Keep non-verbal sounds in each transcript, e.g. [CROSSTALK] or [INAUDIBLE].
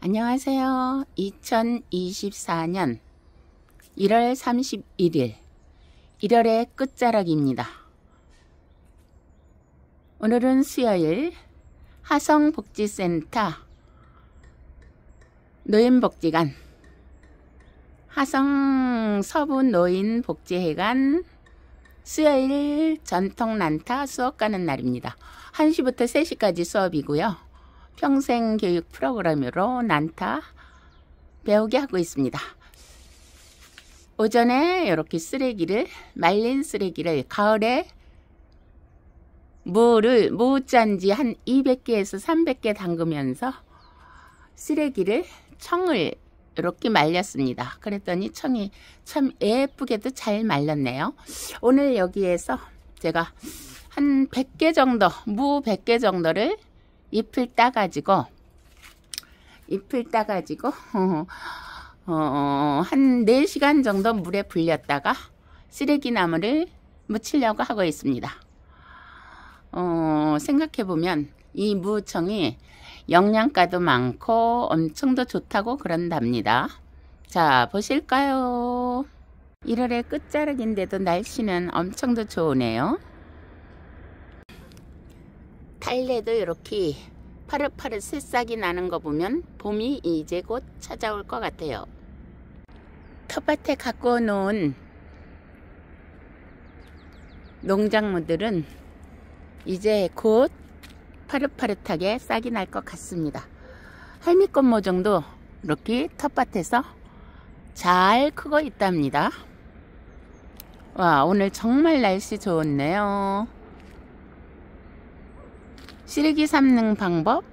안녕하세요. 2024년 1월 31일 1월의 끝자락입니다. 오늘은 수요일 하성복지센터 노인복지관 하성서부노인복지회관 수요일 전통난타 수업 가는 날입니다. 1시부터 3시까지 수업이고요. 평생 교육 프로그램으로 난타 배우게 하고 있습니다. 오전에 이렇게 쓰레기를 말린 쓰레기를 가을에 무를 무짠지 한 200개에서 300개 담그면서 쓰레기를 청을 이렇게 말렸습니다. 그랬더니 청이 참 예쁘게도 잘 말렸네요. 오늘 여기에서 제가 한 100개 정도 무 100개 정도를 잎을 따가지고 잎을 따가지고 [LAUGHS] 어, 한 4시간 정도 물에 불렸다가 쓰레기나무를 묻히려고 하고 있습니다. 어, 생각해보면 이 무청이 영양가도 많고 엄청 더 좋다고 그런답니다. 자 보실까요? 1월의 끝자락인데도 날씨는 엄청 더 좋으네요. 달래도 이렇게 파릇파릇 새싹이 나는 거 보면 봄이 이제 곧 찾아올 것 같아요. 텃밭에 갖고 놓은 농작물들은 이제 곧 파릇파릇하게 싹이 날 것 같습니다. 할미꽃 모종도 이렇게 텃밭에서 잘 크고 있답니다. 와 오늘 정말 날씨 좋네요 실기 삶는 방법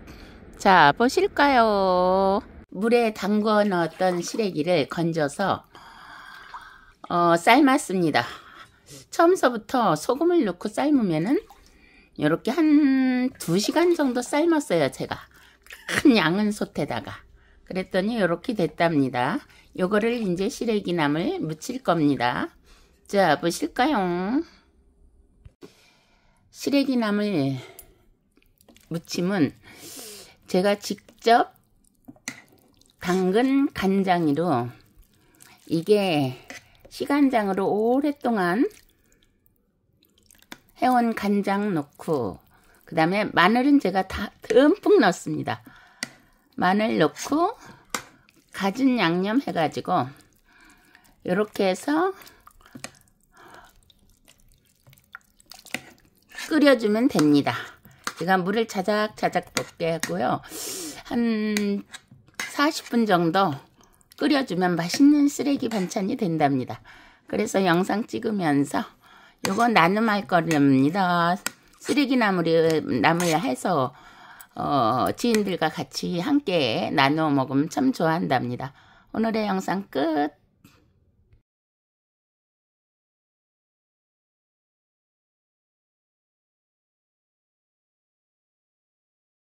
자 보실까요 뭐 물에 담궈 넣었던 시래기를 건져서 어, 삶았습니다 처음서부터 소금을 넣고 삶으면은 이렇게 한 2시간 정도 삶았어요 제가 큰 양은 솥에다가 그랬더니 이렇게 됐답니다 요거를 이제 시래기나물 무칠 겁니다 자 보실까요 뭐 시래기나물 무침은 제가 직접 당근 간장이로 이게 시간장으로 오랫동안 해온 간장 넣고 그 다음에 마늘은 제가 다 듬뿍 넣습니다. 마늘 넣고 가진 양념 해가지고 이렇게 해서 끓여주면 됩니다. 제가 물을 자작자작 붓게 하고요. 한 40분 정도 끓여주면 맛있는 쓰레기 반찬이 된답니다. 그래서 영상 찍으면서 요거 나눔할 거랍니다. 쓰레기 나물을, 나물 해서 어, 지인들과 같이 함께 나누어 먹으면 참 좋아한답니다. 오늘의 영상 끝!